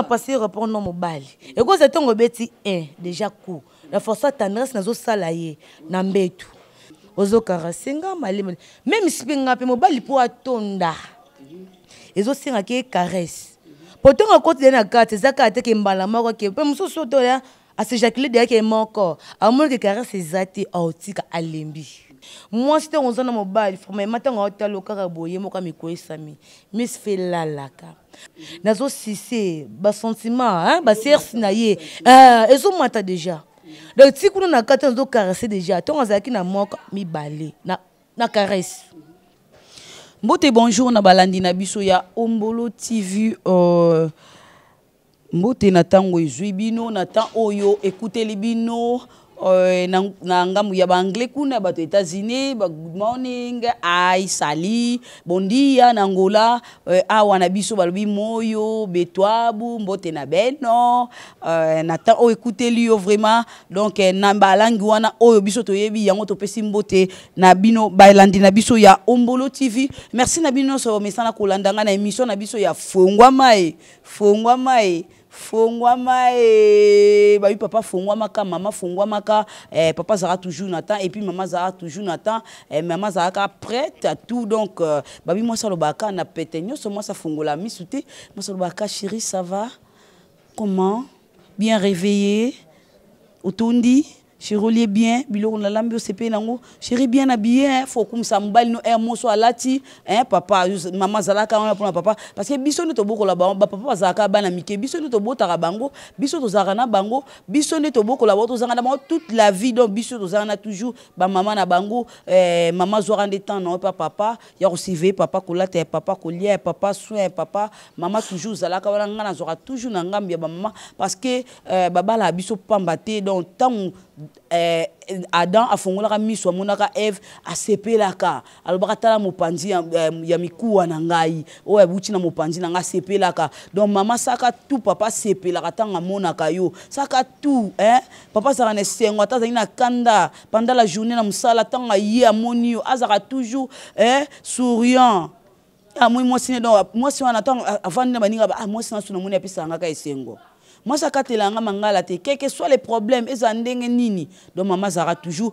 mapasi repondre no mobali ekozala ntongo obeti 1 déjà cour na forsa tendresse nazosala ye na mbetu ozokarase nga malema meme sipe nga mpe mobali mpo atonda ezosengaki ye caresse po ntongo akoti ye na kati eza kaka teke mbala moko ake mpe mosusu otoya asejacule deyake moko amoni ke caresse eza te aotika alembi mwasi ntango oza na mobali frama ntango aotala okaka boye moka mikoyesami Je mpe elalaka de basentiment basersi na ye ezomata déjà donc na kati nazokarese déjà ntango azalaki na moka mibale na caresse. Mhm. mbote bonjour na balandi na biso ya ombolo tv euh, mbote na tango ezui bino na oyo écoutez bino Euh, na ngambu ya baanglais kuna bato états-unis bagood morning ai sali bondia na ngola euh, awa na biso balobi moyo betwabu mbote na beno euh, na temps oyo ekuteli yo vraiment donc na balangi wana oyo biso toyebi yango topesi mbote na bino balandi na biso ya ombolo tv merci na bino nyonso bamesana kolanda nga na émission na biso ya fongwama e fongwama e fongwama eh bah, papa fongwamaka maman fongwamaka eh, papa zara toujours Nathan et puis maman zara toujours Nathan eh, maman zara prête à tout donc euh, bah, moi ça na pété so moi ça fongola misouté moi ça le chérie ça va comment bien réveillé autondi je bien bilou na lambi osepe nango sheri bien na bien hein. fo okumisa mobali no air eh, moso alati hein, papa mama azalaka wana mpona papa parce que biso nde tobokola bapapa bazalaka bana mike biso to tobotaka bango biso tozalaka na bango biso nde tobokola bango tozanga na bango toute la vie donc biso tozanga na toujours maman na bango maman eh, maman azwaka nde temps na papa ya kosiveye papa kola ya papa kolia papa soin papa maman toujours ozalaka wana ngai nazwaka toujours na ngambi ya maman parce que eh, baba la biso pamba donc tant eh, adam afungolaka miso amonaka eve asepelaka alobaka tala mopanzi ya, eh, ya mikuwa na ngai oyo abuti na mopanzi na ngai asepelaka donc mama saka tu papa asepelaka ntango amonaka yo saka tu eh? papa azalaka na esengo ata azali na kanda pendant la journée na mosala ntango aye amoni yo azalaka toujours eh? souriant amoi ah, mwasi ne donc mwasi wana ntango avandi na baninga ba ah, mwasi na so namoni apesaka ngaka esengo je suis te quel que soit les problèmes eza nini donc maman zara toujours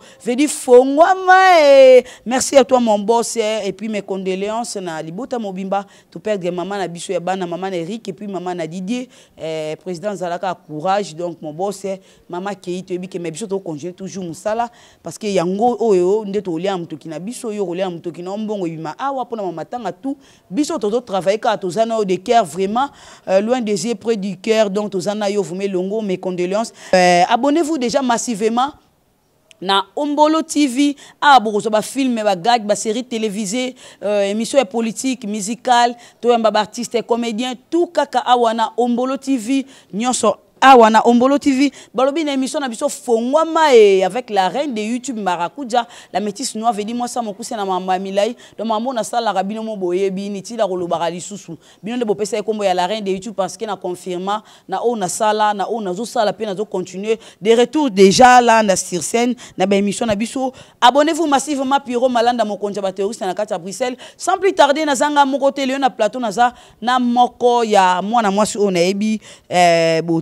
merci à toi mon boss hein. et puis mes condoléances na libota mobimba mama na maman ya maman eric et puis mama didier eh, président président Zalaka courage donc mon boss hein. mama kei toyebi ke me biso tokongele toujours parce que yango oyo oh, oh, oh, nde tolia motoki na biso yo na ah, tanga tu biso de cœur vraiment euh, loin des yeux près du cœur donc na vous vumé longo mes condoléances euh, abonnez-vous déjà massivement na Ombolo TV ah ba film ma bah, gag ba série télévisée euh, émission politique musicale un baba artiste comédien tout kaka awana Ombolo TV nyonso Awana na ombolo tv balobi na émission na biso fongwama e avec la reine de youtube marakuja la métisse noire ça ça cousin na maman milai donc mambo nasalaka bino mo boyebi ni ntina kolobaka lisusu bino nde bopesa kombo ya la reine de youtube parce que na confirma na na nasala na l'a peine zo continuer de retour déjà là na Sirsen na émission na biso abonnez-vous massivement piro malanda mokonzi ya bateroriste na kata bruxelles sans plus tarder zanga mon côté leon na plateau za na moko ya mwana moi na ebi euh bo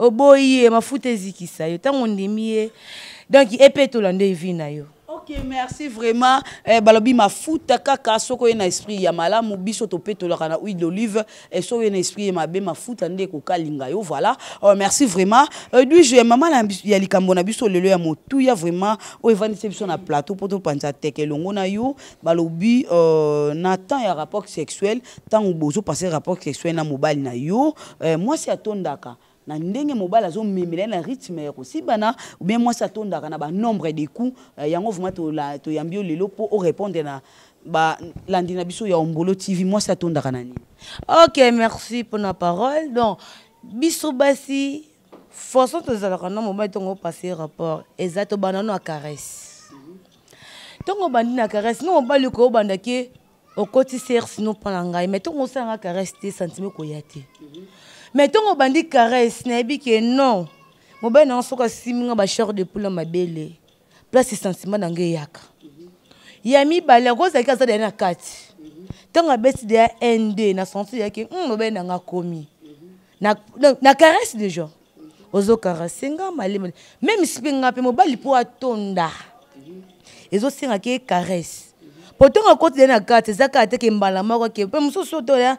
oboye ye mafuta ezikisa yo ntango yo ok merci vraiment eh, balobi mafuta kaka soko na esprit ya malamu biso to petolana huile d'olive et eh, soko oye na esprit ya mabe mafuta nde linga yo voilà oh, merci vraiment eh, je maman mama ya likambo na biso lelo ya ya vraiment oyo evandisi biso na plateau pour ton teke longo na yo balobi euh, na tant ya rapport sexuel ntango passer rapport sexuel na mobali na yo eh, mwasi atondaka na ndenge mobali azomemelai na rythme ya kosibana moi mwasi atondaka na nombre de coup eh, yango la toyambi yo lelo mpo répondre na balandi na biso ya ombolo tv mwasi atondaka na nini ok merci mpona parole donc biso basi forçon tozalaka na mobali ntongo opasse rapport eza tobanda no akarese ntongo mhm. obandi na akarese no mobali okoya obandaki okoti ser sino mpo na ngai mai ntongo osalanga akarese te sentime koya te mm -hmm. me ntongo obandi caresse nayebi ke non mobali nango soki asiminga bashare de poule ya mabele place sentiment nango eyaka ya mibale yango ozalaki aza daye na kati ntango abeti deya nd na senti yaki mobali nanga akomi na caresse déjà ozokarase nga malema meme sipe nga mpe mobali mpo atonda ezosengaki caresse po ntongo akoti daye na kati eza kaka teke mbala moko ake mpe mosusu otoya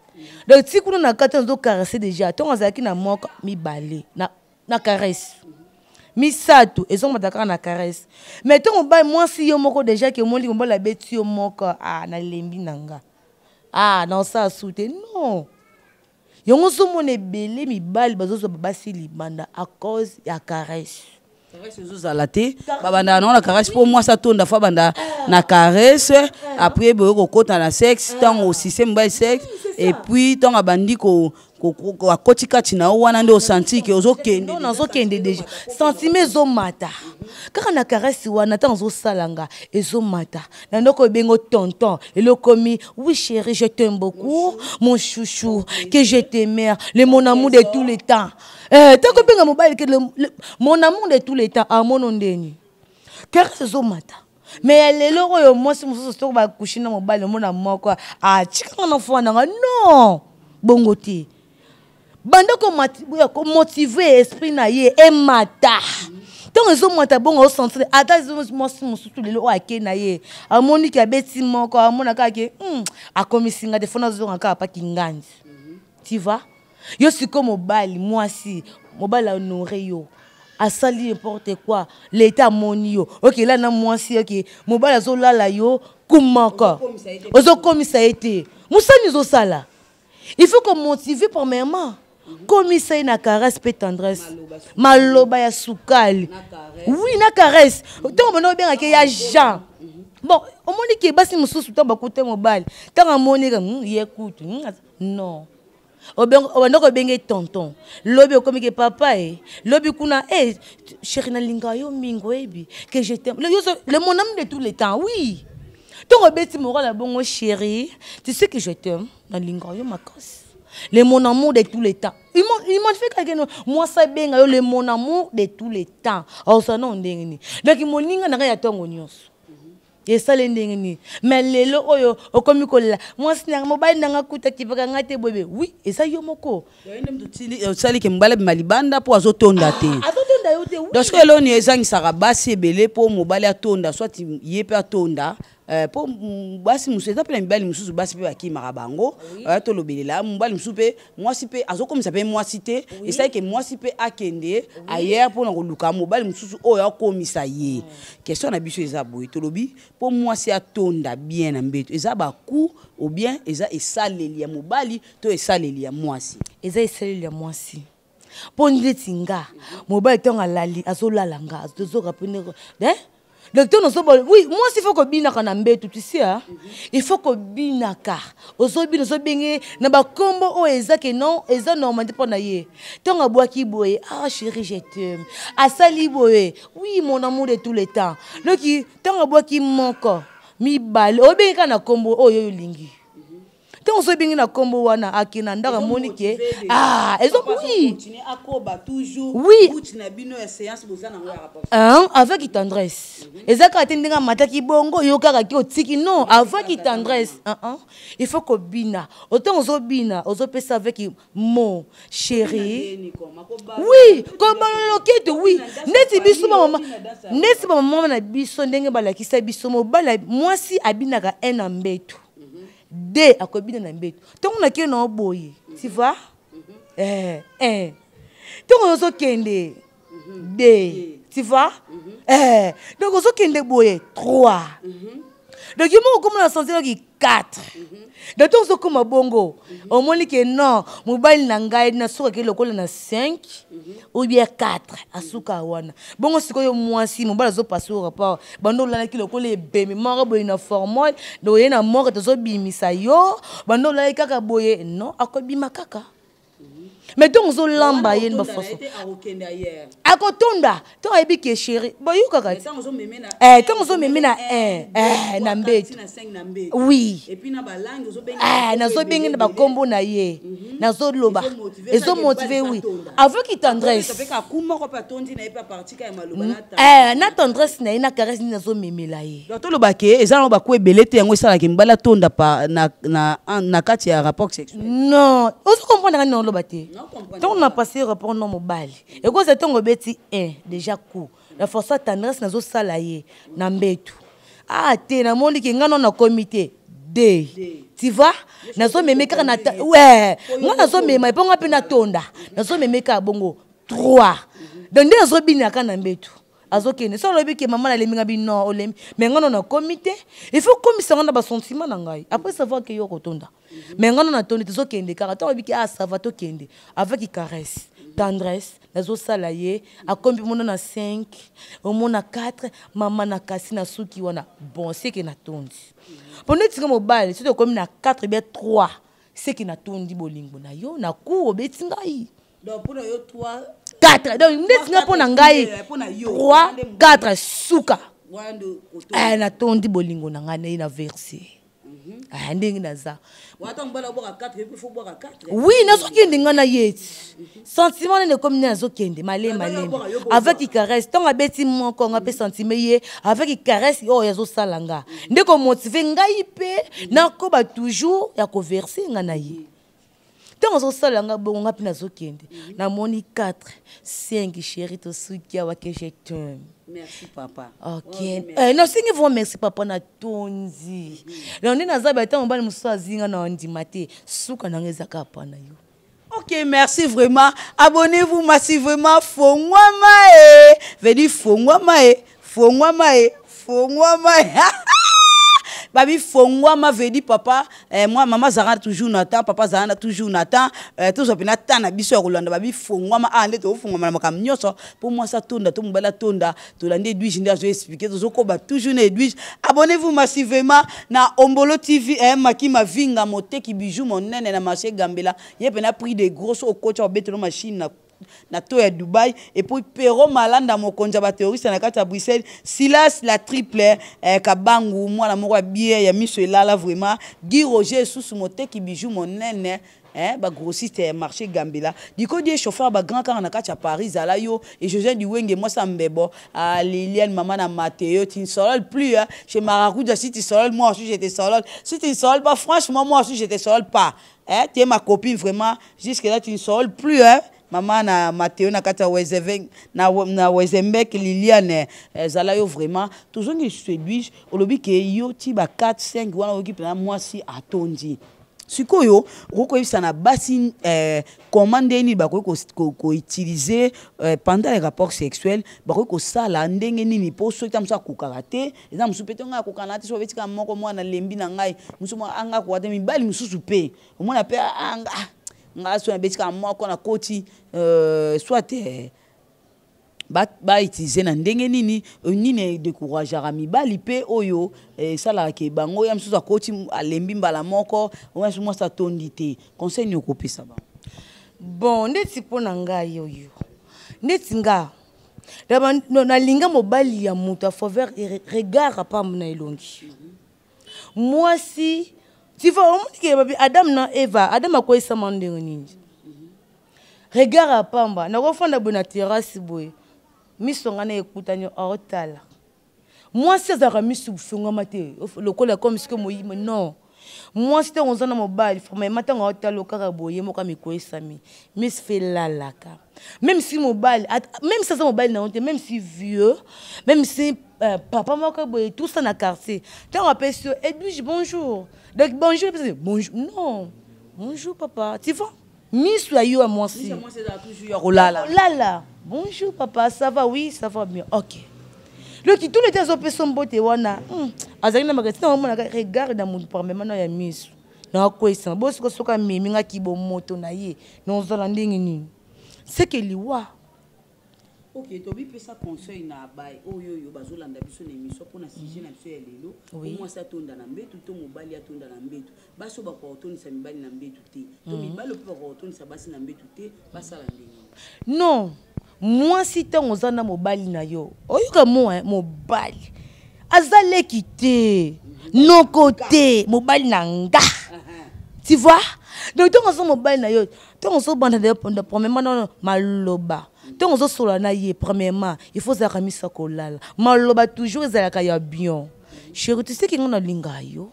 donc ti kuna na kati nazokarese déjà ntongo azalaki na moka mibale na, na karese misato ezomata kaka na karese mai ntongo bai mwasi yo moko déjà ke molingo mbola beti yo moko ah, nalembi na nga ah, naosala su te non yango ozomona ebele mibali bazozwa babasi libanda a cause ya karese caresse ezozala te babanda nango na caresse ça tourne atonda fa banda na caresse après apres boye kokɔta na sexe ah. aussi c'est mobali sexe epuis ntango abandi ko wakɔti kati na wana nde osantike ozokende nazokende deja sentime on kaka na Et wana ntango ozosalanga mata. na ndoko tonton commis, oui chérie, je t'aime beaucoup mon chouchou que je mère le mon amour de tout le temps eh, tant que mobali ke mon amour de tout le temps amono ah, ndeni karesi ezomata me ya lelo oyo mwasi mon toko ah, non ko motivé esprit na ye emata ntango ezomata bongo ocentre ata mwasi moka lelo oyo ake na ye fona hmm, Tu tiva yo si au mwasi mobali ahonore yo asali n'importe quoi l'état monyo yo okela na zo la la yo kumaka été moussa zo sala. il faut y mhm. a na caresse une tendresse maloba ya y Oui, na caresse mhm. qu'il y a des mhm. jean bon omoni ke basi mosusu ntango bakute mobali ntango il écoute. non tonton lobi comme que papa l'autre, eh. lobi kuna e eh, sheri nalinga yo de eh, que je t'aime le mon ame de tous les temps oui ntango obeti bongo chérie, tu sais que je t'aime ma cause. le mon amour de tous les temps imanifekaki no mwasi abenga yo le mon amour de tous les temps aosana ah, o ndenge nini donc moninga na ngai ya ntongo nyonso esali ndenge nini me lelo oyo okomi kolela mwasi nanga mobali nanga kuta kipaka ngai te boyebe wi eza yo moko osalike mobali abima libanda mpo azotonda te donc soki eloni ezangisaka basi ebele mpo mobali atonda soit ye mpe atonda mpo euh, basi mosusu eza mpe na mibali mosusu basi mpe bakimaka bango tolobelela mobali mosusu mpe mwasi mpe azokomisa mpe mwasi te esali ke mwasi mpe akende ayer mpona koluka mobali mosusu oyo akomisa ye mm. question na biso eza boye tolobi mpo mwasi atonda bien na mbeto eza bacour ou bien eza esaleli ya mobali to esaleli ya mwasi eza esaleli ya si mpo ndeti nga mobali ntongo alali azolala nga tozoka mpene de eh? docteur nozoba oui mwasi ifo kobinaka na mbeto tisia ifo kobinaka ozobina ozobenge na bakombo oyo eza ke non eza normalité mpo na ye ntongo abwaki boye ah chéri je teme asali boye oui mon amour de tout le temps loki ntongo abwaki moko mibale oyobengeka na kombo oyo oyo olingi ntonso ebingi na nkombo wana akei na ndako amoni ke ah ezo oui oui hein, avec tendresse mhm. eza kaka te ndenge amataki bongo yokaka ki otiki non mhm. avec tendresse hein, hein. il faut bina autant zo bina ozobina ozopesa avec mo chéri oui kobalola lokete oui neti biso bamama neti mama na biso ndenge balakisa biso mo bala mwasi abinaka un na mbeto d akobina na mbeto ntongo nakei na oboye siva mhm. eh, eh. ntongo yo ozokende d mhm. siva mhm. eh, donc ozokende boye 3 donc yo moko komona sentir noki 4 mhm. donc tozokoma bongo mhm. omoni ke non mobali na ngai nasukaki lokola na 5 ou bien 4 asuka mhm. wana bongo sikoyo mwasi mobali azopasuka rapport bando olalaki lokola ebemi moko boye na formol oye na moke tozobimisa yo bando olalaki kaka boye non akobima kaka me ntongo ozolamba ye bafaçon akotonda ntongo ayebi ke chéri boyokaka ntongo ozomemi na un na mbeto oui nazobengi na bakombo na ye mhm. nazoloba ezomotive oui avec tendresse na tendresse na ye na karese nini nazomemela ye toloba ke eza nango baku ebele te yango esalaka mibali atonda na kati ya rapport sexuel non ozokomprendre kani na oloba te ntongo na pasi repondre mobali ekozala ntongo obeti 1 déjà coup. La force tendresse nazosala ye na Ah a na namoniki ngai no na comité d tu vois nazomeme car na we ngai nazomema eponga mpe natonda nazomeme kaka bongo 3 donc des nazobina kaka na mbetu azokende so olobi ke mama nalembinga bino olembi me ngano nakomi te ifaut komisa ngo na basentima na ngai après savoir ke yo kotonda me ngano natondi tozokende kaka ntango olobi ke ah, a sava tokende avec caresse tendresse nazosala ye akombi mona na 5 omona 4 mama na kasi na suki wana bon seke natondi mpo netika mobali soki okomi na 4 bia 3 seke natondi bolingo na yo na cour obeti ngai donc mpona yo 3 4 donc ndetinga mpo na ngai 3 4 suka aya ah, natondi bolingo na ngai naye na verse mhm. aya ah, ndenge naza oui nazokende ngai na ye ti mhm. sentiment nene ekomi nde nazokende malemi malemi avec icaresse ntongo abeti moko nga mpe sentime ye avec icaresse oyo azosala nga mhm. nde komotive ngai mpe nakoba toujours ya koverse nga na ye ntango azosala nga bongo nga mpe nazokende mhm. namoni 4 5 sheri tosuki awa ke je teme Merci papa. OK. Okay, oh, eh, merci. Eh, nasingi vo merci papa na tonzi. Mhm. Na ndi naza ba tango bana musu azinga na ndimate. Suka na ngeza ka pana yo. OK, merci vraiment. Abonnez-vous massivement Fongwama e. Venez Fongwama e. Fongwama e. Fongwama e. babi fongwama vedi papa eh, moi maman zara toujours natan papa zara toujours natan eh, tozwa mpe na ta na biso ya kolanda babi fongwama ah nde tokofongwama na makambo tonda, to mbala tonda to mobali atonda tolandi expliquer to azoexplike ba toujours na duis. abonnez-vous massivement na ombolo tv eh, makima vinga moteki bijou monene na marché gambela Yepena na prix de grosso au bétro machine na na to ya dubai puis Perro malanda mokonzi ba bateroriste na kati bruxelles silas la triple eh, kabangu mwana moko y a ya miso elala vraiment guy roger sous qui bijou mon nene hein, eh, bah grossiste marché Gambela. Du coup, des chauffeurs bah grand car on a à Paris à la yo et José du Wenge moi ça mbebo à ah, Liliane maman à Mathéo, tu ne plus hein. Chez Maracuja si tu sors moi aussi j'étais sors si tu ne sors pas franchement moi aussi j'étais sors pas. Hein, tu es ma copine vraiment jusque là tu ne sors plus hein. mama na mateo na kati na wezembek liliane eh, ezala yo vraiment tozongi seduise olobi ke yo ti ba 4 5 wana oyoki mpena mwasi atondi sikoyo okokoyebisa na basi eh, koma ndeni bakoki koutilize ko, eh, pendant les rapport sexuel bakoki kosala ndenge nini mpo soki ta mosu akokaka te eza mosu mpe te ngai akokaka na te so abetika moko mwana lembi na ngai mosu anga akoka te mibali mosusu mpe omona mpe anga ah, nga so na betika moko na koti euh, soit euh, bautilize na ndenge nini nini edécourageaka mibali mpe oyo eh, esalaka bango ya mosusu akoti alembi mbala moko oyasu mwasi atondi te conseil ni okopesa bango bon ndeti mpo na ngai oyo ndeti nga nalinga mobali ya moto a faveur regard apambe na elongi mwasi sifa omonike babi adam na eva adam akweyisama ndenge nini regard apamba nakofanda boye na terasi boye miso ngai na ekutani aotala mwasi azalaka miso fungama te lokola comme sike moyima non mwasi ntango oza na mobali formema ntango aotala okaka boye moka mikoyesami mais fe lalaka même si bal même si mon bal na honte même si vieux même si euh, papa moka boye tout ça na quartier tu apesi yo edwige bonjour donc bonjour bonjour non bonjour papa tu vois miso ya yo ya là là bonjour papa ça va oui ça va bien ok le qui tout le temps son beauté wana a hmm. azali na makanisi naomonaka regarde na motu parmemana ya miso nakwesama bo siko soki amemi ngaki bomoto na ye nozala ndenge nini seke liwa ok tobipesa conseil na baye oyo oyo bazolanda biso na émission mpona sujet mm. na biso ya lelo omwasi atonda na mbetu to mobali atonda na mbetu basi oyo bakoka kotondisa mibali na mbetu te to mm. mibali mpe bakoka kotondisa basi na mbetu te basala ndenge non mwasi ntango oza na mobali na yo oyoka moa mobali azaleki te Non côté, mobile na nga tu vois donc ntongo ozo mobile na yo ntongo ozobanda bande de premièrement nano maloba ntongo ozosola na ye premièrement il faut ozalaka misa kolala maloba toujours la kaya bien chéri tu sais kenga linga yo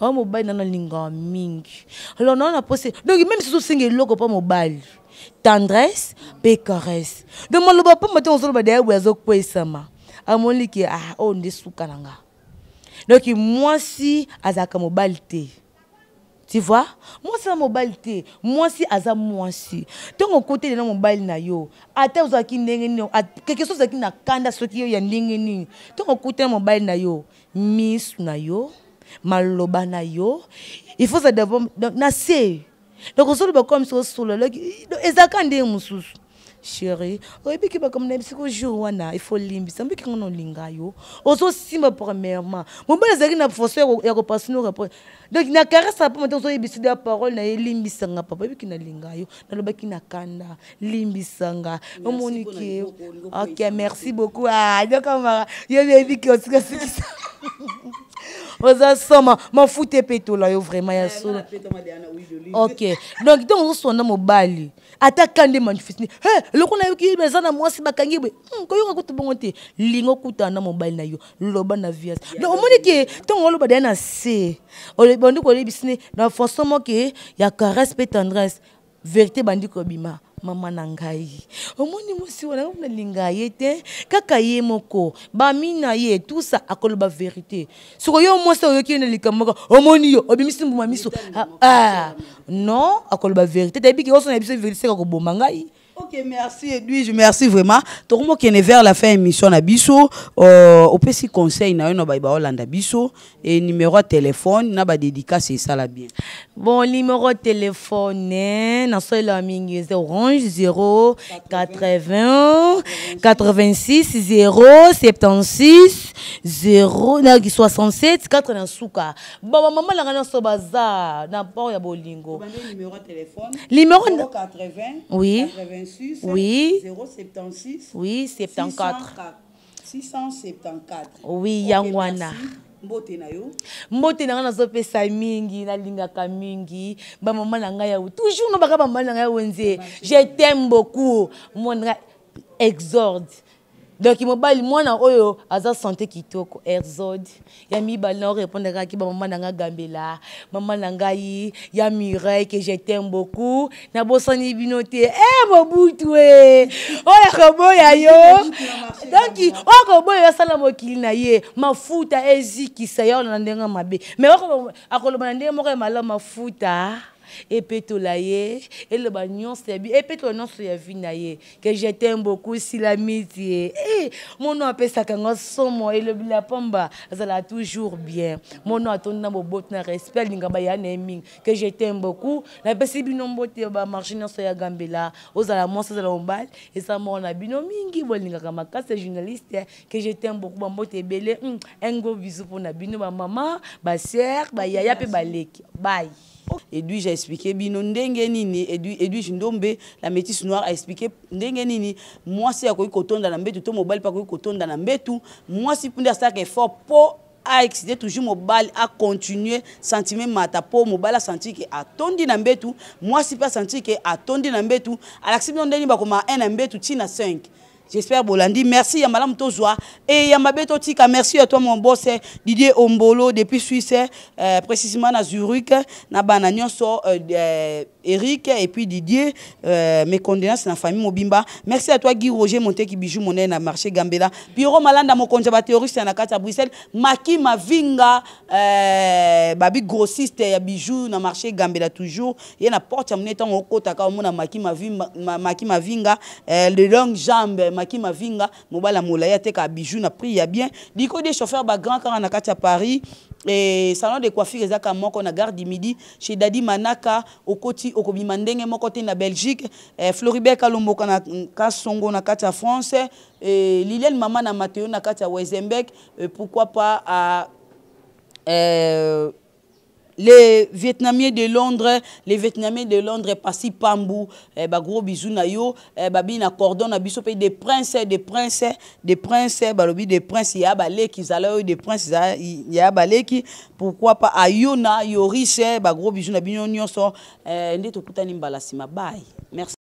oyo oh, mobile nano linga mingi alors on a posi donc même si soso osenga logo pas mobile, tendresse mpe caresse donc maloba pamba ntongo ozoloba daye boye m'a. amoni ke ah oyo oh, nde suka na nga donc mwasi azalaka mobali te tu vois mwasi aza mobali te mwasi aza mwasi ntongo okoteli na mobali na yo ata ozalaki ndenge nini keke so ozalaki na kanda soki yo ya ndenge nini ntongo okuteli na mobali na yo misu na yo maloba na yo ifaut ozala na se donc ozoloba comme soki osolola ezalaka ndenge mosusu sheri oyebiki bakamona ebisika jour wana efolimbisa mbiki ngo nolinga yo ozosimba premièrement mobali ezalaki na forso ya kopasinoka po donc na karasa mpo mate ozoyebisa de ya parole na ye limbisanga papa oyebiki nalinga yo nalobaki na kanda limbisanga omoniki ok merci beaucoup adokamara ah, yo yebiki osikasikisa oza soma mafuta epetola yo vraiment ya eh, solo ok donc ntango ozosonda mobali ataka nde manifeste eloko nayoki eza na mwasi bakangi boye hmm, koyoka kutu bongo te linga okutana na mobali na yo loba na vias donc omoni ke ntango oloba daya na se bandeko olebisini na façon moke ya caresse mpe tendresse vérité bandi kobima mama na ngai omoni mosi wana ngai nalinga ye te kaka ye moko bami na ye tusa akoloba verité soko yo mwasi oyokeli na likambo moko omoni yo obimisi mbuma miso ah, ah, non akoloba verité tayebiki oso na biso verité kaka koboma ngai ok merci edwige merci vraiment est vers la fin émission na biso opesi euh, conseil na yo na bayi baolanda biso Et numéro ya telefone na ça là bien bon numéro de téléphone, c'est hein, orange 0 80. 86 0 76 0 67 4 na suka baba mama langa so baza na port ya bolingo numéro oui 86 oui 76 oui 74 674 oui Yangwana. okay, mbote na yo mbote na Linga Kamingi mingi ka mingi toujours nobaka na je taime beaucoup Mon exorde donc il mwana oyo oh, qui exode ya mibali nao en maman n'anga gambela mama na yami ya Mireille que je taime beaucoup nabosani bino te e eh, eh. Oh, il il, oh, akoboya yo qui est akoboya yo mokili na ye mafuta eziki sayo na mabe mais oh, mafuta epetola ye eloba nyonso ya bi epetola nyonso ya vi na ye ke je taime beaucoup silamiti ye eh, e eh, mono apesaka yango somo le la ça l'a toujours bien mono atondi na boboto na respect alinga baya na ye mingi je taime beaucoup napesi bino mbote bamarché nyonso ya gambela ozala mwasi ozala et ça mon na bino mingi bolingaka makasi ya journaliste Que je taime beaucoup bambote ebele hmm, un gros bisou mpona bino bamama basiere bayaya Bye. baleki bay edui expliqué bino ndenge nini edwige ndombe la métisse noire a aexplike ndenge nini mwasi akoki kotonda na mbetu to mobile pa akoki kotonda na mbetu ça mpunde fort po a excité toujours mobile a continué sentiment mata mpo mobali asenti ke atondi na mbetu mwasi mpe asenti ke atondi na mbetu alakisi bino ndeni bakoma 1 na mbetu ntina 5 J'espère Bolandi. Merci à Madame Tozoa. Et à Mabeto Tika, merci à toi mon boss eh, Didier Ombolo depuis Suisse, eh, euh, précisément à Zurich, eh, na Bananion so, euh, Eric et puis Didier. Euh, mes condoléances à la famille Mobimba. Merci à toi Guy Roger Monté qui bijou mon na marché Gambela. Pierrot Malanda mon conjoint, terroriste na kati à Bruxelles. Maki Mavinga euh, babi grossiste ya bijou na marché Gambela toujours. Il la porte à mon au kota ka maki Mavinga, Maki Mavinga euh, le long jambe maki mavinga mobala moulayate teka bijou na prix ya bien diko ba grand car na kati paris et salon de coiffure ezaka moko na garde midi chez dadi manaka okoti okobima ndenge moko te na belgique e, floribert kana na kasongo na kati france e, liliane mama na mateo na kati ya pourquoi pas à euh, les Vietnamiens de Londres, les Vietnamiens de Londres, Passi Pambou, eh, bah, gros bisous na yo, eh ben, cordon, na biso des princes, des princes, des princes, bah, eh ben, lobby des princes, y'a baleki, zala des princes, y'a princes. pourquoi pas, ayona, yo eh gros bisous na bino bye. Merci.